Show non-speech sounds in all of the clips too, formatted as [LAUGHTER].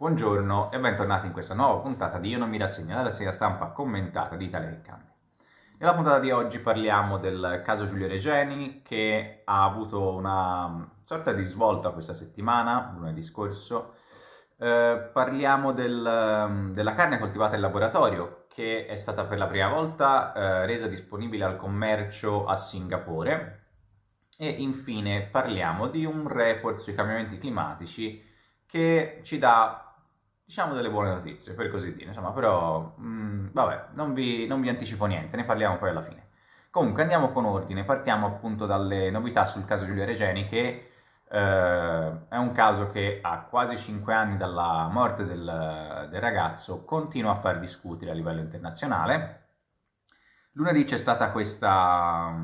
Buongiorno e bentornati in questa nuova puntata di Io non mi rassegno la segna stampa commentata di Italia che cambia. Nella puntata di oggi parliamo del caso Giulio Regeni che ha avuto una sorta di svolta questa settimana, lunedì scorso. Eh, parliamo del, della carne coltivata in laboratorio che è stata per la prima volta eh, resa disponibile al commercio a Singapore e infine parliamo di un report sui cambiamenti climatici che ci dà diciamo delle buone notizie, per così dire, insomma, però mh, mm, vabbè, non vi, non vi anticipo niente, ne parliamo poi alla fine. Comunque andiamo con ordine, partiamo appunto dalle novità sul caso Giulia Regeni che Uh, è un caso che a quasi 5 anni dalla morte del, del, ragazzo continua a far discutere a livello internazionale. Lunedì c'è stata questa,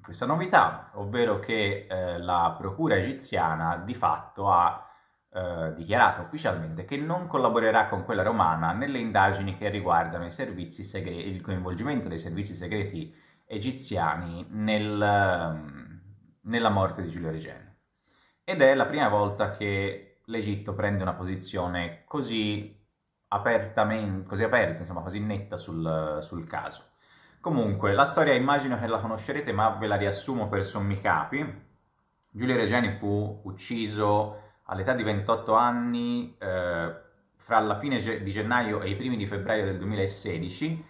questa novità, ovvero che uh, la procura egiziana di fatto ha eh, dichiarato ufficialmente che non collaborerà con quella romana nelle indagini che riguardano segre- il coinvolgimento dei servizi segreti egiziani nel, ehm, nella morte di Giulio Regeni. Ed è la prima volta che l'Egitto prende una posizione così, così aperta, insomma così netta sul, sul caso. Comunque, la storia immagino che la conoscerete, ma ve la riassumo per sommi capi. Giulio Regeni fu ucciso all'età di 28 anni, eh, fra la fine di gennaio e i primi di febbraio del 2016,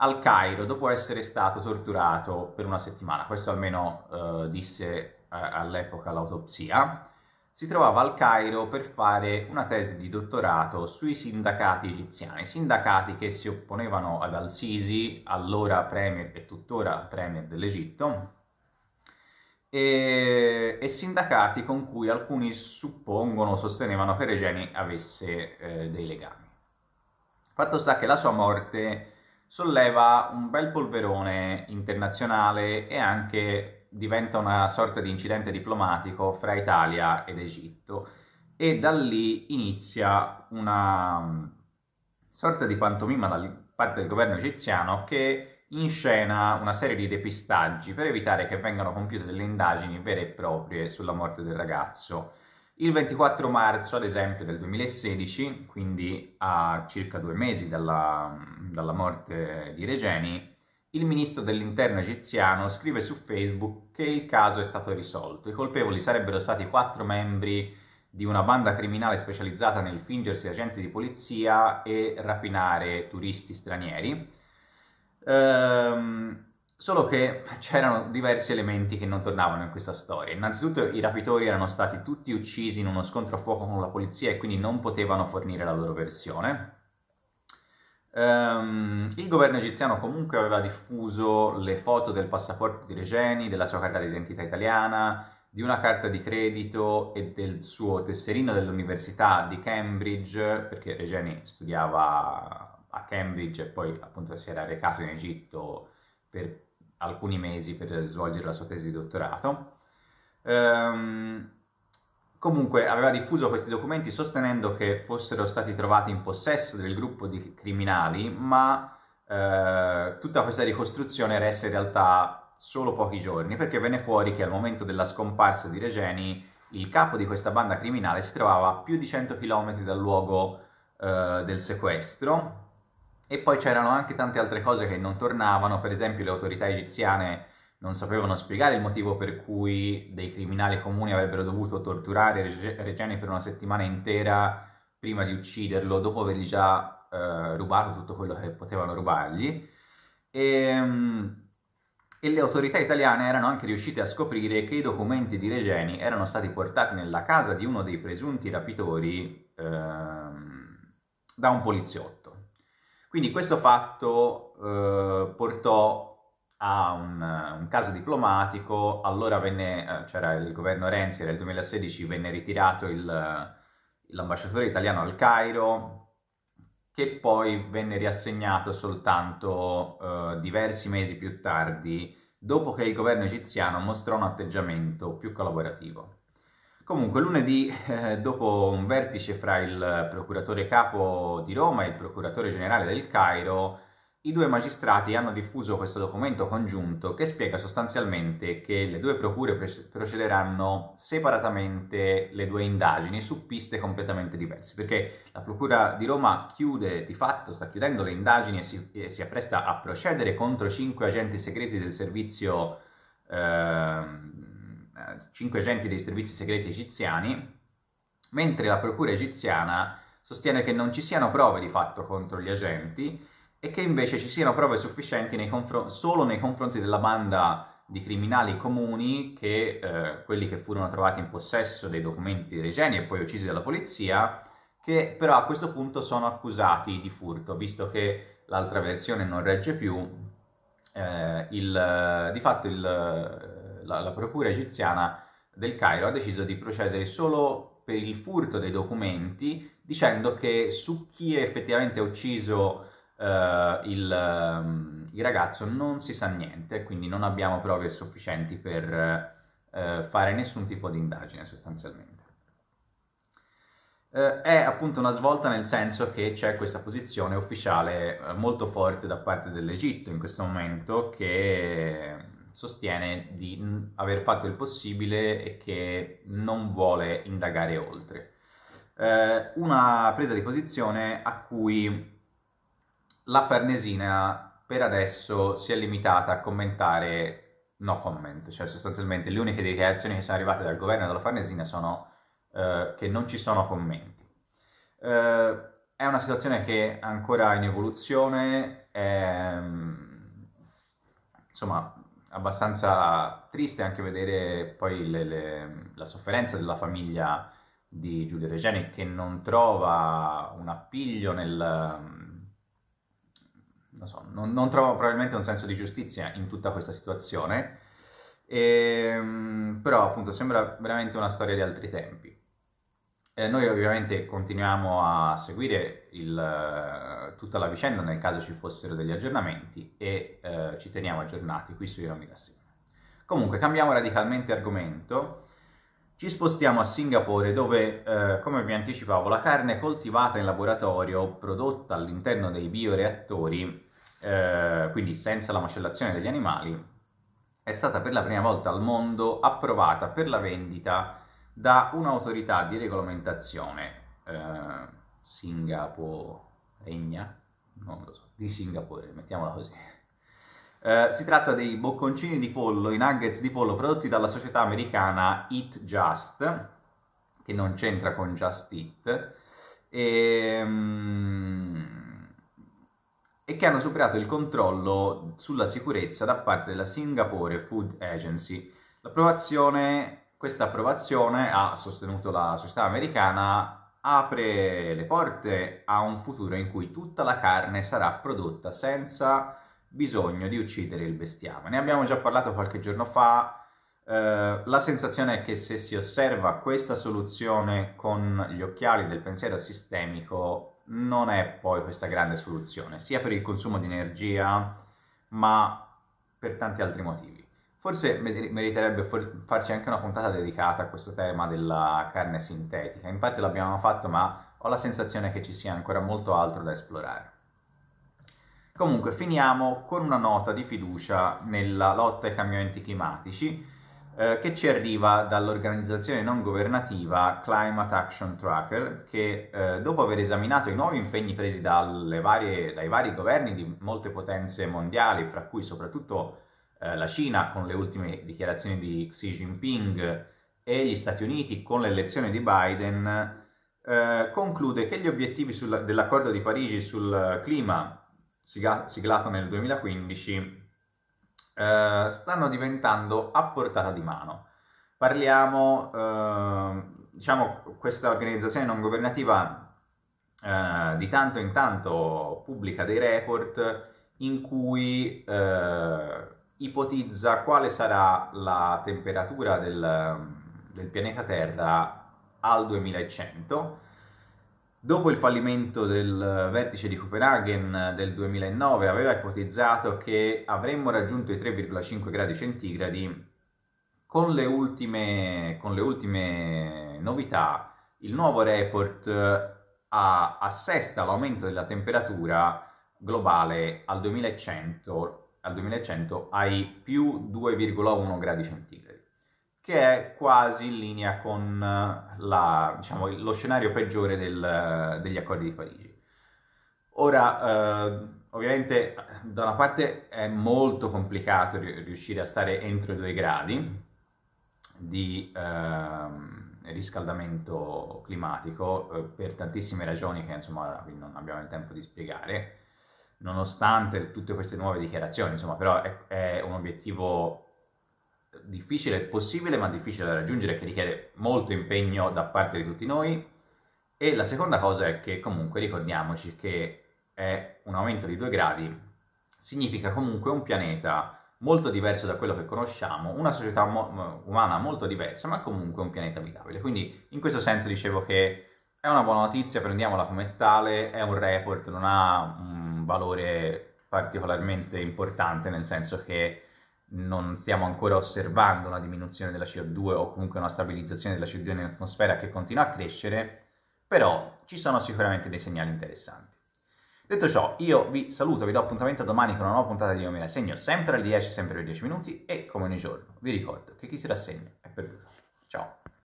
al Cairo dopo essere stato torturato per una settimana. Questo almeno eh, disse eh, all'epoca l'autopsia. Si trovava al Cairo per fare una tesi di dottorato sui sindacati egiziani, sindacati che si opponevano ad Al-Sisi, allora premier e tuttora premier dell'Egitto, e, e, sindacati con cui alcuni suppongono sostenevano che Regeni avesse eh, dei legami. Fatto sta che la sua morte solleva un bel polverone internazionale e anche diventa una sorta di incidente diplomatico fra Italia ed Egitto e da lì inizia una mm, sorta di pantomima da parte del governo egiziano che in scena una serie di depistaggi per evitare che vengano compiute delle indagini vere e proprie sulla morte del ragazzo. Il 24 marzo, ad esempio, del 2016, quindi a circa due mesi dalla, dalla morte di Regeni, il ministro dell'interno egiziano scrive su Facebook che il caso è stato risolto. I colpevoli sarebbero stati quattro membri di una banda criminale specializzata nel fingersi agenti di polizia e rapinare turisti stranieri Ehm, solo che [LAUGHS] c'erano diversi elementi che non tornavano in questa storia. Innanzitutto i rapitori erano stati tutti uccisi in uno scontro a fuoco con la polizia e quindi non potevano fornire la loro versione. Um, il governo egiziano comunque aveva diffuso le foto del passaporto di Regeni, della sua carta d'identità italiana, di una carta di credito e del suo tesserino dell'università di Cambridge, perché Regeni studiava a Cambridge e poi appunto si era recato in Egitto per alcuni mesi per svolgere la sua tesi di dottorato. Ehm, comunque aveva diffuso questi documenti sostenendo che fossero stati trovati in possesso del gruppo di criminali, ma eh, tutta questa ricostruzione resta in realtà solo pochi giorni, perché venne fuori che al momento della scomparsa di Regeni il capo di questa banda criminale si trovava a più di 100 km dal luogo eh, del sequestro e poi c'erano anche tante altre cose che non tornavano, per esempio le autorità egiziane non sapevano spiegare il motivo per cui dei criminali comuni avrebbero dovuto torturare Regeni per una settimana intera prima di ucciderlo, dopo avergli già eh, rubato tutto quello che potevano rubargli. E, ehm, e le autorità italiane erano anche riuscite a scoprire che i documenti di Regeni erano stati portati nella casa di uno dei presunti rapitori ehm, da un poliziotto. Quindi questo fatto eh, portò a un, un, caso diplomatico, allora venne, eh, c'era il governo Renzi nel 2016, venne ritirato il, l'ambasciatore italiano al Cairo, che poi venne riassegnato soltanto eh, diversi mesi più tardi, dopo che il governo egiziano mostrò un atteggiamento più collaborativo. Comunque lunedì, eh, dopo un vertice fra il procuratore capo di Roma e il procuratore generale del Cairo, i due magistrati hanno diffuso questo documento congiunto che spiega sostanzialmente che le due procure procederanno separatamente le due indagini su piste completamente diverse, perché la procura di Roma chiude di fatto, sta chiudendo le indagini e si, e si appresta a procedere contro cinque agenti segreti del servizio eh, eh, cinque agenti dei servizi segreti egiziani, mentre la procura egiziana sostiene che non ci siano prove di fatto contro gli agenti e che invece ci siano prove sufficienti nei solo nei confronti della banda di criminali comuni che eh, quelli che furono trovati in possesso dei documenti di Regeni e poi uccisi dalla polizia, che però a questo punto sono accusati di furto, visto che l'altra versione non regge più, eh, il, di fatto il, la, la procura egiziana del Cairo ha deciso di procedere solo per il furto dei documenti, dicendo che su chi è effettivamente ucciso Uh, il, ehm, il, ragazzo non si sa niente, quindi non abbiamo prove sufficienti per uh, fare nessun tipo di indagine sostanzialmente. Uh, è appunto una svolta nel senso che c'è questa posizione ufficiale molto forte da parte dell'Egitto in questo momento che sostiene di aver fatto il possibile e che non vuole indagare oltre. Eh, una presa di posizione a cui la Farnesina per adesso si è limitata a commentare no comment, cioè sostanzialmente le uniche dichiarazioni che sono arrivate dal governo e dalla Farnesina sono eh, che non ci sono commenti. Eh, è una situazione che è ancora in evoluzione, è, ehm, insomma abbastanza triste anche vedere poi le, le, la sofferenza della famiglia di Giulio Regeni che non trova un appiglio nel... Non, so, non, non trova probabilmente un senso di giustizia in tutta questa situazione, e, ehm, però appunto sembra veramente una storia di altri tempi. Eh, noi ovviamente continuiamo a seguire il, eh, tutta la vicenda nel caso ci fossero degli aggiornamenti e eh, ci teniamo aggiornati qui su Ironica Assieme. Comunque cambiamo radicalmente argomento, ci spostiamo a Singapore dove, eh, come vi anticipavo, la carne coltivata in laboratorio prodotta all'interno dei bioreattori, eh, quindi senza la macellazione degli animali, è stata per la prima volta al mondo approvata per la vendita da un'autorità di regolamentazione eh, singaporegna, non lo so, di Singapore, mettiamola così. Eh, si tratta dei bocconcini di pollo, i nuggets di pollo prodotti dalla società americana Eat Just, che non c'entra con Just Eat, e, ehm, e che hanno superato il controllo sulla sicurezza da parte della Singapore Food Agency. L'approvazione questa approvazione, ha sostenuto la società americana, apre le porte a un futuro in cui tutta la carne sarà prodotta senza bisogno di uccidere il bestiame. Ne abbiamo già parlato qualche giorno fa. Eh, la sensazione è che se si osserva questa soluzione con gli occhiali del pensiero sistemico, non è poi questa grande soluzione, sia per il consumo di energia, ma per tanti altri motivi. Forse meriterebbe farci anche una puntata dedicata a questo tema della carne sintetica. Infatti l'abbiamo fatto, ma ho la sensazione che ci sia ancora molto altro da esplorare. Comunque finiamo con una nota di fiducia nella lotta ai cambiamenti climatici eh, che ci arriva dall'organizzazione non governativa Climate Action Tracker che eh, dopo aver esaminato i nuovi impegni presi varie, dai vari governi di molte potenze mondiali, fra cui soprattutto eh, la Cina con le ultime dichiarazioni di Xi Jinping e gli Stati Uniti con l'elezione di Biden, eh, conclude che gli obiettivi sul, dell'accordo di Parigi sul clima, siglato nel 2015, eh, stanno diventando a portata di mano. Parliamo, eh, diciamo, questa organizzazione non governativa Uh, di tanto in tanto pubblica dei report in cui uh, ipotizza quale sarà la temperatura del, del pianeta Terra al 2100 Dopo il fallimento del vertice di Copenaghen del 2009 aveva ipotizzato che avremmo raggiunto i 3,5 gradi centigradi, con le, ultime, con le ultime, novità il nuovo report eh, assesta l'aumento della temperatura globale al 2100 al 2100 ai più 2,1 gradi centigradi, che è quasi in linea con eh, la, diciamo, lo scenario peggiore del, eh, degli accordi di Parigi. Ora, eh, ovviamente, da una parte è molto complicato riuscire a stare entro i 2 gradi di eh, riscaldamento climatico eh, per tantissime ragioni che insomma non abbiamo il tempo di spiegare nonostante tutte queste nuove dichiarazioni, insomma, però è, è un obiettivo difficile, possibile ma difficile da raggiungere, che richiede molto impegno da parte di tutti noi. E la seconda cosa è che comunque ricordiamoci che è un aumento di due gradi significa comunque un pianeta molto diverso da quello che conosciamo, una società mo- umana molto diversa, ma comunque un pianeta abitabile. Quindi in questo senso dicevo che è una buona notizia, prendiamola come tale, è un report, non ha un valore particolarmente importante, nel senso che non stiamo ancora osservando una diminuzione della CO2 o comunque una stabilizzazione della CO2 in atmosfera che continua a crescere, però ci sono sicuramente dei segnali interessanti. Detto ciò, io vi saluto, vi do appuntamento domani con una nuova puntata di mi Rassegno, sempre alle 10, sempre per 10 minuti e come ogni giorno. Vi ricordo che chi si rassegna è perduto. Ciao!